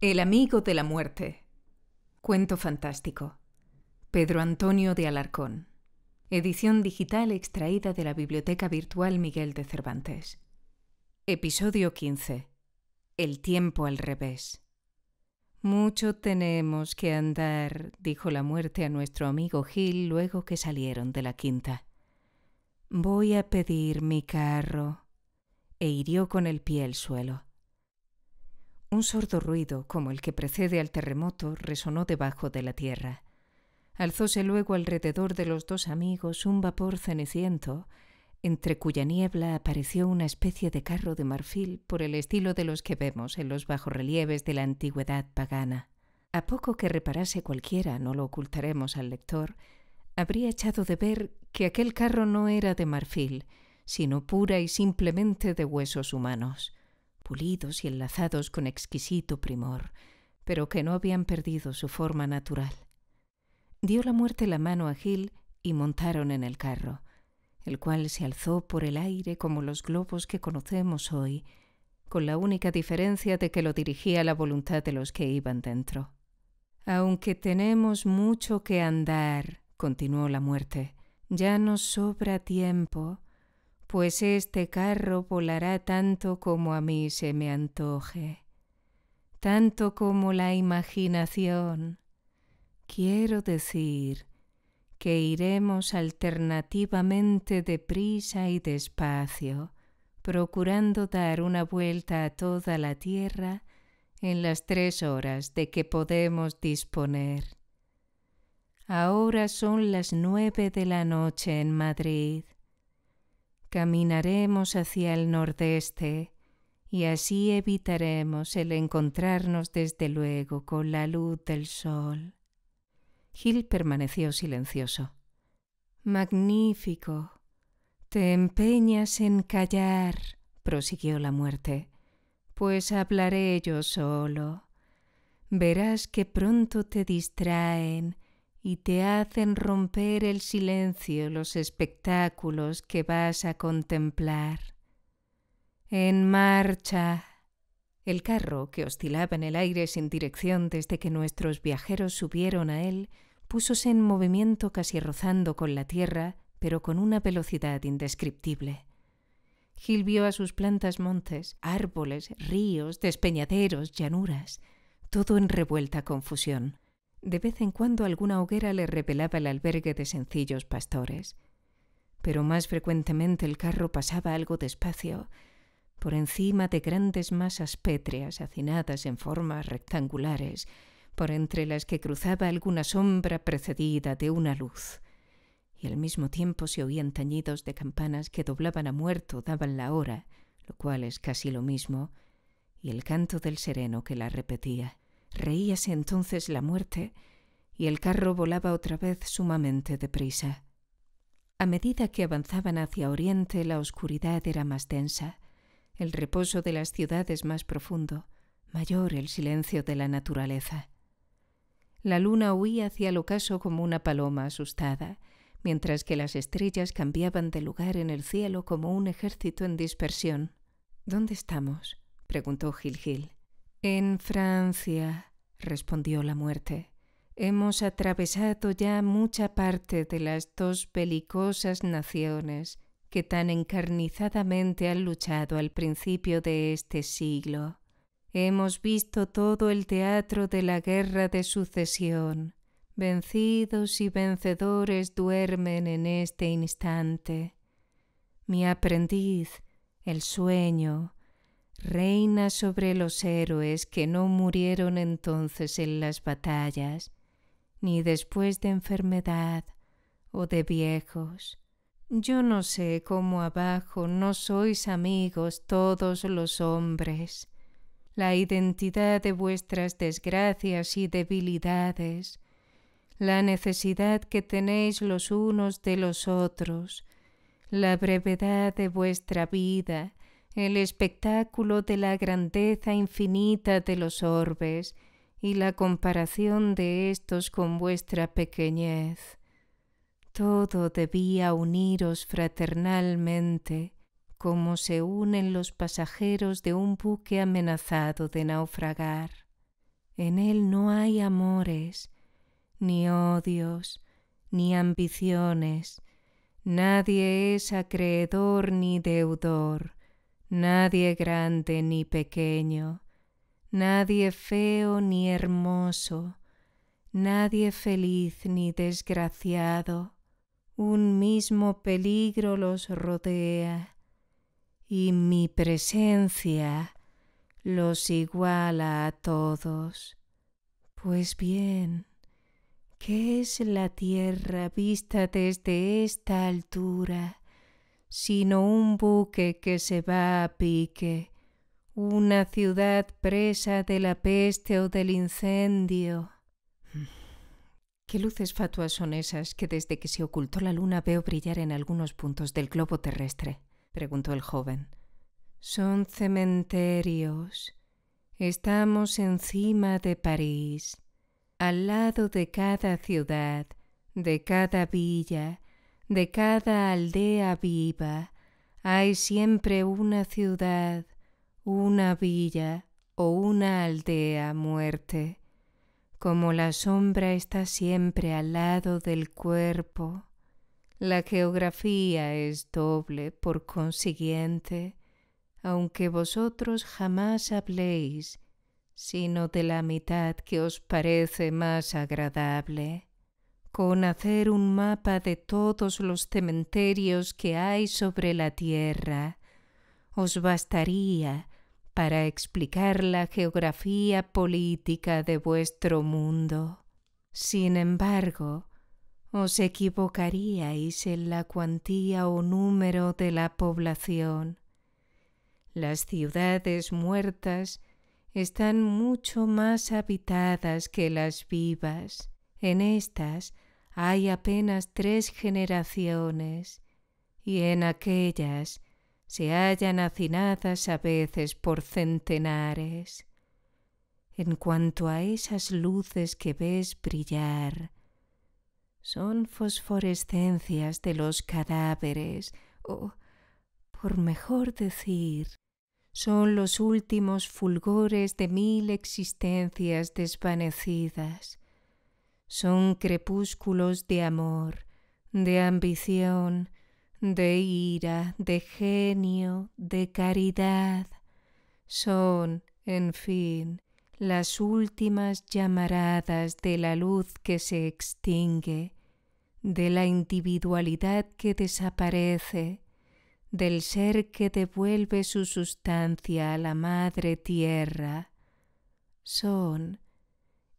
El amigo de la muerte. Cuento fantástico. Pedro Antonio de Alarcón. Edición digital extraída de la Biblioteca Virtual Miguel de Cervantes. Episodio 15. El tiempo al revés. Mucho tenemos que andar, dijo la muerte a nuestro amigo Gil luego que salieron de la quinta. Voy a pedir mi carro. E hirió con el pie el suelo. Un sordo ruido, como el que precede al terremoto, resonó debajo de la tierra. Alzóse luego alrededor de los dos amigos un vapor ceneciento, entre cuya niebla apareció una especie de carro de marfil por el estilo de los que vemos en los bajorrelieves de la antigüedad pagana. A poco que reparase cualquiera, no lo ocultaremos al lector, habría echado de ver que aquel carro no era de marfil, sino pura y simplemente de huesos humanos pulidos y enlazados con exquisito primor, pero que no habían perdido su forma natural. Dio la muerte la mano a Gil y montaron en el carro, el cual se alzó por el aire como los globos que conocemos hoy, con la única diferencia de que lo dirigía la voluntad de los que iban dentro. Aunque tenemos mucho que andar, continuó la muerte, ya nos sobra tiempo pues este carro volará tanto como a mí se me antoje, tanto como la imaginación. Quiero decir que iremos alternativamente deprisa y despacio, procurando dar una vuelta a toda la Tierra en las tres horas de que podemos disponer. Ahora son las nueve de la noche en Madrid caminaremos hacia el nordeste y así evitaremos el encontrarnos desde luego con la luz del sol. Gil permaneció silencioso. Magnífico. Te empeñas en callar, prosiguió la muerte, pues hablaré yo solo. Verás que pronto te distraen y te hacen romper el silencio los espectáculos que vas a contemplar. En marcha. El carro, que oscilaba en el aire sin dirección desde que nuestros viajeros subieron a él, púsose en movimiento casi rozando con la tierra, pero con una velocidad indescriptible. Gil vio a sus plantas montes, árboles, ríos, despeñaderos, llanuras, todo en revuelta confusión. De vez en cuando alguna hoguera le revelaba el albergue de sencillos pastores, pero más frecuentemente el carro pasaba algo despacio, por encima de grandes masas pétreas hacinadas en formas rectangulares, por entre las que cruzaba alguna sombra precedida de una luz, y al mismo tiempo se oían tañidos de campanas que doblaban a muerto, daban la hora, lo cual es casi lo mismo, y el canto del sereno que la repetía. Reíase entonces la muerte y el carro volaba otra vez sumamente deprisa. A medida que avanzaban hacia oriente, la oscuridad era más densa, el reposo de las ciudades más profundo, mayor el silencio de la naturaleza. La luna huía hacia el ocaso como una paloma asustada, mientras que las estrellas cambiaban de lugar en el cielo como un ejército en dispersión. ¿Dónde estamos? preguntó Gil Gil. En Francia, respondió la muerte, hemos atravesado ya mucha parte de las dos belicosas naciones que tan encarnizadamente han luchado al principio de este siglo. Hemos visto todo el teatro de la guerra de sucesión. Vencidos y vencedores duermen en este instante. Mi aprendiz, el sueño, Reina sobre los héroes que no murieron entonces en las batallas, ni después de enfermedad o de viejos. Yo no sé cómo abajo no sois amigos todos los hombres. La identidad de vuestras desgracias y debilidades, la necesidad que tenéis los unos de los otros, la brevedad de vuestra vida, el espectáculo de la grandeza infinita de los orbes y la comparación de estos con vuestra pequeñez. Todo debía uniros fraternalmente, como se unen los pasajeros de un buque amenazado de naufragar. En él no hay amores, ni odios, ni ambiciones, nadie es acreedor ni deudor, nadie grande ni pequeño, nadie feo ni hermoso, nadie feliz ni desgraciado, un mismo peligro los rodea, y mi presencia los iguala a todos. Pues bien, ¿qué es la tierra vista desde esta altura? sino un buque que se va a pique, una ciudad presa de la peste o del incendio. Mm. ¿Qué luces fatuas son esas que desde que se ocultó la luna veo brillar en algunos puntos del globo terrestre? preguntó el joven. Son cementerios. Estamos encima de París, al lado de cada ciudad, de cada villa, de cada aldea viva hay siempre una ciudad, una villa o una aldea muerte, como la sombra está siempre al lado del cuerpo. La geografía es doble, por consiguiente, aunque vosotros jamás habléis, sino de la mitad que os parece más agradable con hacer un mapa de todos los cementerios que hay sobre la Tierra. Os bastaría para explicar la geografía política de vuestro mundo. Sin embargo, os equivocaríais en la cuantía o número de la población. Las ciudades muertas están mucho más habitadas que las vivas. En estas hay apenas tres generaciones y en aquellas se hallan hacinadas a veces por centenares. En cuanto a esas luces que ves brillar, son fosforescencias de los cadáveres, o, por mejor decir, son los últimos fulgores de mil existencias desvanecidas son crepúsculos de amor, de ambición, de ira, de genio, de caridad. Son, en fin, las últimas llamaradas de la luz que se extingue, de la individualidad que desaparece, del ser que devuelve su sustancia a la madre tierra. Son,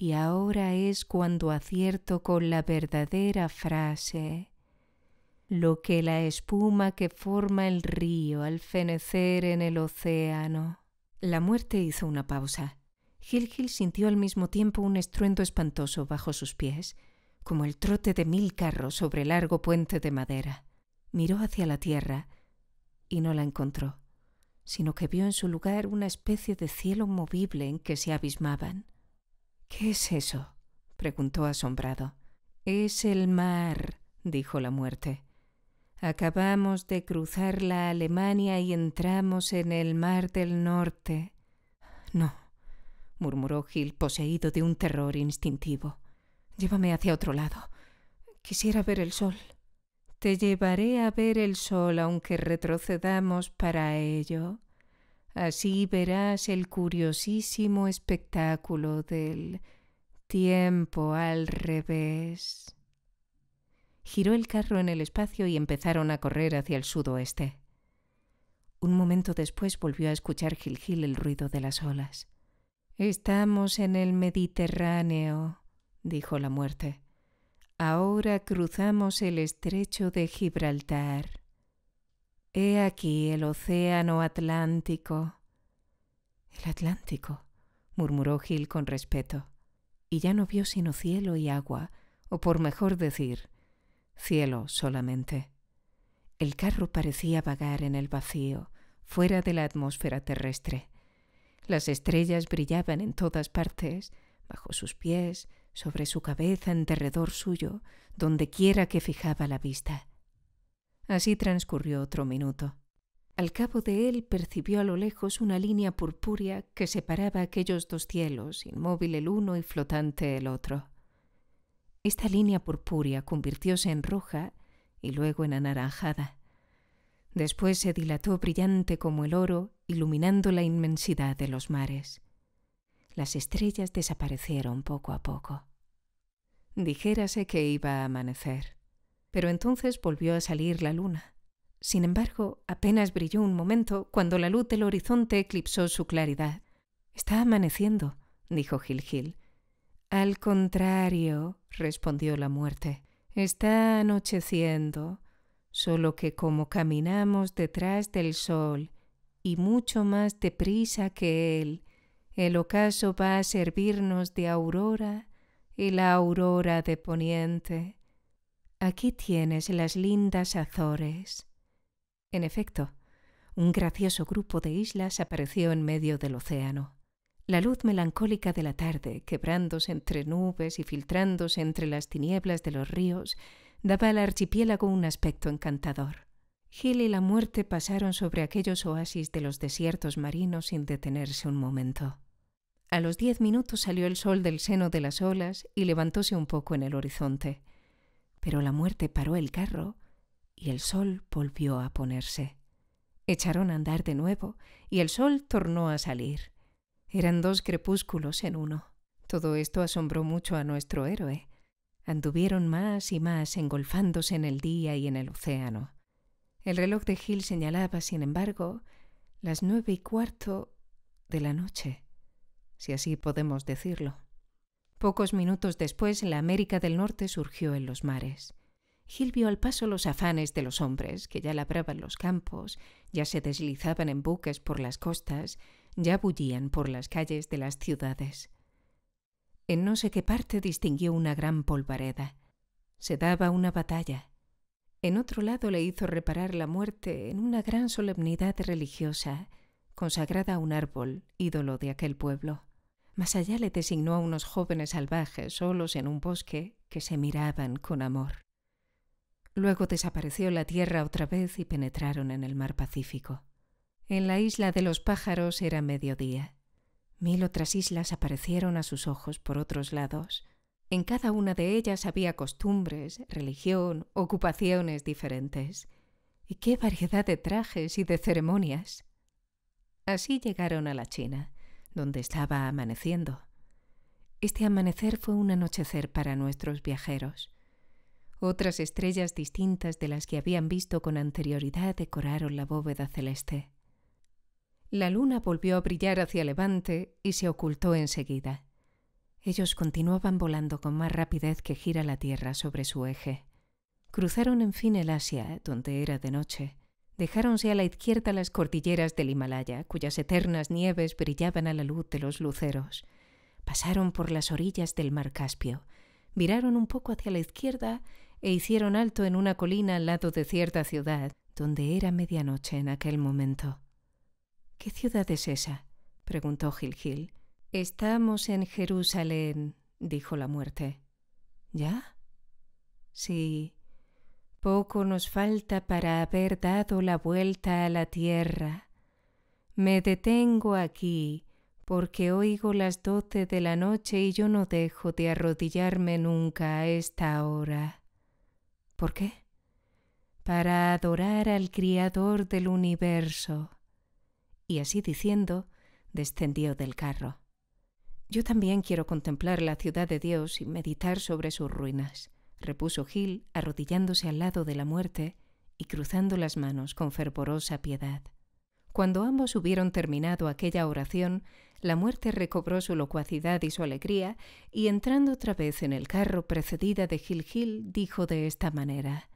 y ahora es cuando acierto con la verdadera frase. Lo que la espuma que forma el río al fenecer en el océano. La muerte hizo una pausa. Gilgil sintió al mismo tiempo un estruendo espantoso bajo sus pies, como el trote de mil carros sobre largo puente de madera. Miró hacia la tierra y no la encontró, sino que vio en su lugar una especie de cielo movible en que se abismaban. ¿Qué es eso? preguntó asombrado. Es el mar, dijo la muerte. Acabamos de cruzar la Alemania y entramos en el mar del norte. No, murmuró Gil, poseído de un terror instintivo. Llévame hacia otro lado. Quisiera ver el sol. Te llevaré a ver el sol aunque retrocedamos para ello, Así verás el curiosísimo espectáculo del tiempo al revés. Giró el carro en el espacio y empezaron a correr hacia el sudoeste. Un momento después volvió a escuchar Gil Gil el ruido de las olas. Estamos en el Mediterráneo, dijo la muerte. Ahora cruzamos el estrecho de Gibraltar. He aquí el océano Atlántico. El Atlántico, murmuró Gil con respeto, y ya no vio sino cielo y agua, o por mejor decir, cielo solamente. El carro parecía vagar en el vacío, fuera de la atmósfera terrestre. Las estrellas brillaban en todas partes, bajo sus pies, sobre su cabeza, en derredor suyo, donde quiera que fijaba la vista. Así transcurrió otro minuto. Al cabo de él percibió a lo lejos una línea purpúrea que separaba aquellos dos cielos, inmóvil el uno y flotante el otro. Esta línea purpúrea convirtióse en roja y luego en anaranjada. Después se dilató brillante como el oro, iluminando la inmensidad de los mares. Las estrellas desaparecieron poco a poco. Dijérase que iba a amanecer pero entonces volvió a salir la luna. Sin embargo, apenas brilló un momento cuando la luz del horizonte eclipsó su claridad. Está amaneciendo, dijo Gil Gil. Al contrario, respondió la muerte. Está anocheciendo, solo que como caminamos detrás del sol y mucho más deprisa que él, el ocaso va a servirnos de aurora y la aurora de poniente Aquí tienes las lindas Azores. En efecto, un gracioso grupo de islas apareció en medio del océano. La luz melancólica de la tarde, quebrándose entre nubes y filtrándose entre las tinieblas de los ríos, daba al archipiélago un aspecto encantador. Gil y la muerte pasaron sobre aquellos oasis de los desiertos marinos sin detenerse un momento. A los diez minutos salió el sol del seno de las olas y levantóse un poco en el horizonte pero la muerte paró el carro y el sol volvió a ponerse. Echaron a andar de nuevo y el sol tornó a salir. Eran dos crepúsculos en uno. Todo esto asombró mucho a nuestro héroe. Anduvieron más y más engolfándose en el día y en el océano. El reloj de Gil señalaba, sin embargo, las nueve y cuarto de la noche, si así podemos decirlo. Pocos minutos después, la América del Norte surgió en los mares. Gil vio al paso los afanes de los hombres, que ya labraban los campos, ya se deslizaban en buques por las costas, ya bullían por las calles de las ciudades. En no sé qué parte distinguió una gran polvareda. Se daba una batalla. En otro lado le hizo reparar la muerte en una gran solemnidad religiosa, consagrada a un árbol, ídolo de aquel pueblo. Más allá le designó a unos jóvenes salvajes solos en un bosque que se miraban con amor. Luego desapareció la tierra otra vez y penetraron en el mar Pacífico. En la isla de los pájaros era mediodía. Mil otras islas aparecieron a sus ojos por otros lados. En cada una de ellas había costumbres, religión, ocupaciones diferentes. Y qué variedad de trajes y de ceremonias. Así llegaron a la China donde estaba amaneciendo. Este amanecer fue un anochecer para nuestros viajeros. Otras estrellas distintas de las que habían visto con anterioridad decoraron la bóveda celeste. La luna volvió a brillar hacia levante y se ocultó enseguida. Ellos continuaban volando con más rapidez que gira la Tierra sobre su eje. Cruzaron en fin el Asia, donde era de noche, dejáronse a la izquierda las cordilleras del Himalaya, cuyas eternas nieves brillaban a la luz de los luceros. Pasaron por las orillas del mar Caspio, miraron un poco hacia la izquierda e hicieron alto en una colina al lado de cierta ciudad, donde era medianoche en aquel momento. ¿Qué ciudad es esa? preguntó Gil Gil. Estamos en Jerusalén, dijo la muerte. ¿Ya? Sí, poco nos falta para haber dado la vuelta a la tierra. Me detengo aquí porque oigo las doce de la noche y yo no dejo de arrodillarme nunca a esta hora. ¿Por qué? Para adorar al Criador del universo. Y así diciendo, descendió del carro. Yo también quiero contemplar la ciudad de Dios y meditar sobre sus ruinas repuso Gil, arrodillándose al lado de la muerte y cruzando las manos con fervorosa piedad. Cuando ambos hubieron terminado aquella oración, la muerte recobró su locuacidad y su alegría, y entrando otra vez en el carro precedida de Gil Gil, dijo de esta manera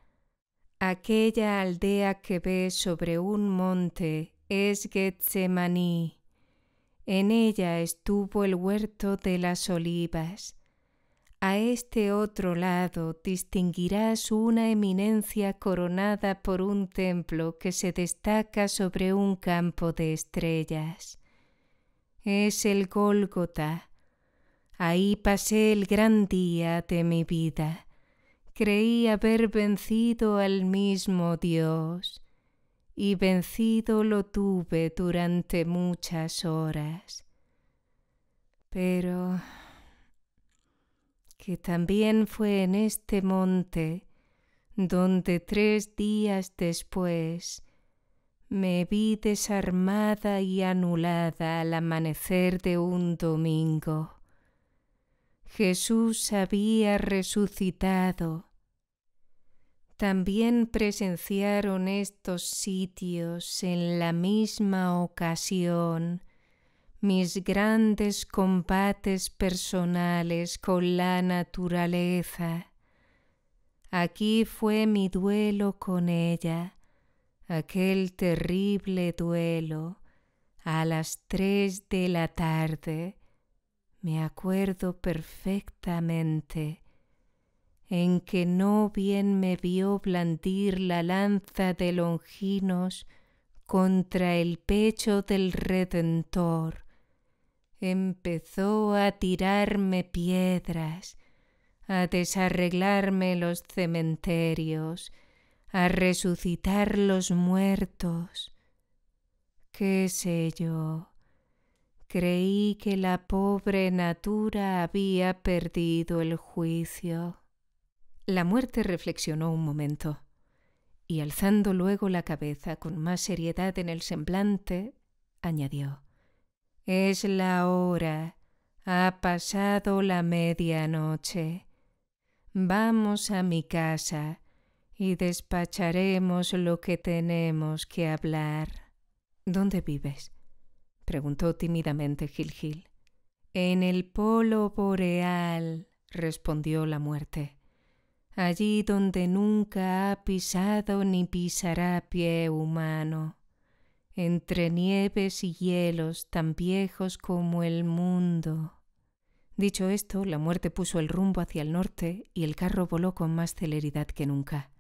Aquella aldea que ves sobre un monte es Getsemaní. En ella estuvo el huerto de las olivas a este otro lado distinguirás una eminencia coronada por un templo que se destaca sobre un campo de estrellas. Es el Gólgota. Ahí pasé el gran día de mi vida. Creí haber vencido al mismo Dios, y vencido lo tuve durante muchas horas. Pero que también fue en este monte donde tres días después me vi desarmada y anulada al amanecer de un domingo. Jesús había resucitado. También presenciaron estos sitios en la misma ocasión mis grandes combates personales con la naturaleza. Aquí fue mi duelo con ella, aquel terrible duelo, a las tres de la tarde, me acuerdo perfectamente, en que no bien me vio blandir la lanza de Longinos contra el pecho del Redentor, empezó a tirarme piedras, a desarreglarme los cementerios, a resucitar los muertos. ¿Qué sé yo? Creí que la pobre natura había perdido el juicio. La muerte reflexionó un momento y alzando luego la cabeza con más seriedad en el semblante, añadió es la hora, ha pasado la medianoche. Vamos a mi casa y despacharemos lo que tenemos que hablar. ¿Dónde vives? preguntó tímidamente Gil Gil. En el polo boreal, respondió la muerte, allí donde nunca ha pisado ni pisará pie humano entre nieves y hielos tan viejos como el mundo. Dicho esto, la muerte puso el rumbo hacia el norte y el carro voló con más celeridad que nunca.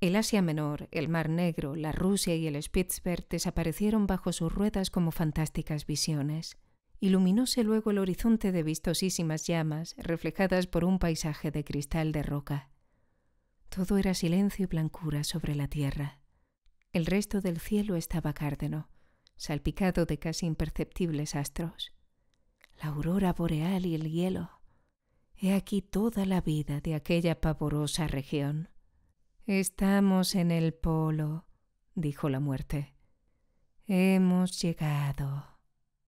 El Asia Menor, el Mar Negro, la Rusia y el Spitzberg desaparecieron bajo sus ruedas como fantásticas visiones. Iluminóse luego el horizonte de vistosísimas llamas, reflejadas por un paisaje de cristal de roca. Todo era silencio y blancura sobre la tierra. El resto del cielo estaba cárdeno, salpicado de casi imperceptibles astros. La aurora boreal y el hielo. He aquí toda la vida de aquella pavorosa región. Estamos en el polo, dijo la muerte. Hemos llegado.